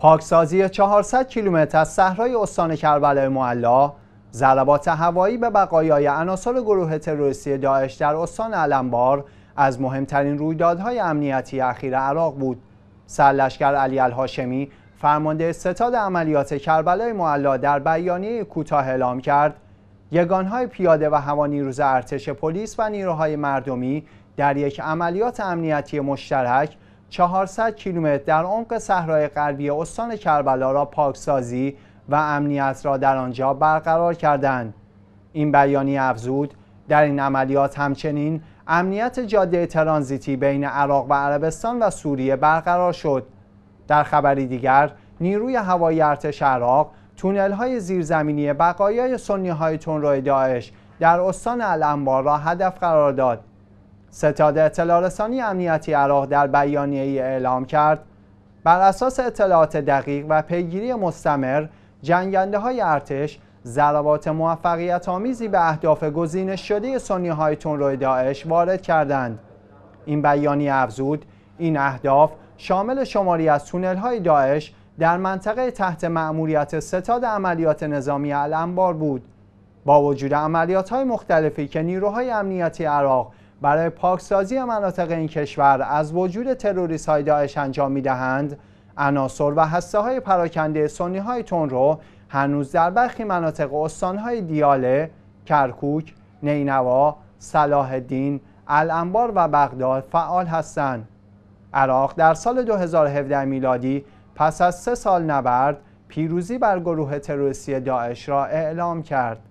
پاکسازی 400 کیلومتر از صحرای استان کربلای معلا ضربات هوایی به بقایای عناصر گروه تروریستی داعش در استان علمبار از مهمترین رویدادهای امنیتی اخیر عراق بود سرلشکر علی الهاشمی فرمانده ستاد عملیات کربلای معلا در بیانیه کوتاه اعلام کرد یگانهای پیاده و هوا نیروز ارتش پلیس و نیروهای مردمی در یک عملیات امنیتی مشترک 400 کیلومتر در عمق صحرای غربی استان کربلا را پاکسازی و امنیت را در آنجا برقرار کردند این بیانیه افزود در این عملیات همچنین امنیت جاده ترانزیتی بین عراق و عربستان و سوریه برقرار شد در خبری دیگر نیروی هوایی ارتش عراق تونل های زیرزمینی بقایای سنی های تون داعش در استان الانبار را هدف قرار داد ستاد اطلاع رسانی امنیتی عراق در بیانیه ای اعلام کرد بر اساس اطلاعات دقیق و پیگیری مستمر جنگنده های ارتش ضربات موفقیت آمیزی به اهداف گزینش شده سنی های تون داعش وارد کردند این بیانیه افزود این اهداف شامل شماری از تونل های داعش در منطقه تحت مأموریت ستاد عملیات نظامی الانبار بود با وجود عملیات های مختلفی که نیروهای امنیتی عراق برای پاکسازی مناطق این کشور از وجود تروریست های داعش انجام می دهند عناصر و هسته های پراکنده سنی های تون رو هنوز در برخی مناطق استان های دیاله، کرکوک، نینوا، صلاح الدین، الانبار و بغداد فعال هستند. عراق در سال 2017 میلادی پس از سه سال نبرد پیروزی بر گروه تروریستی داعش را اعلام کرد.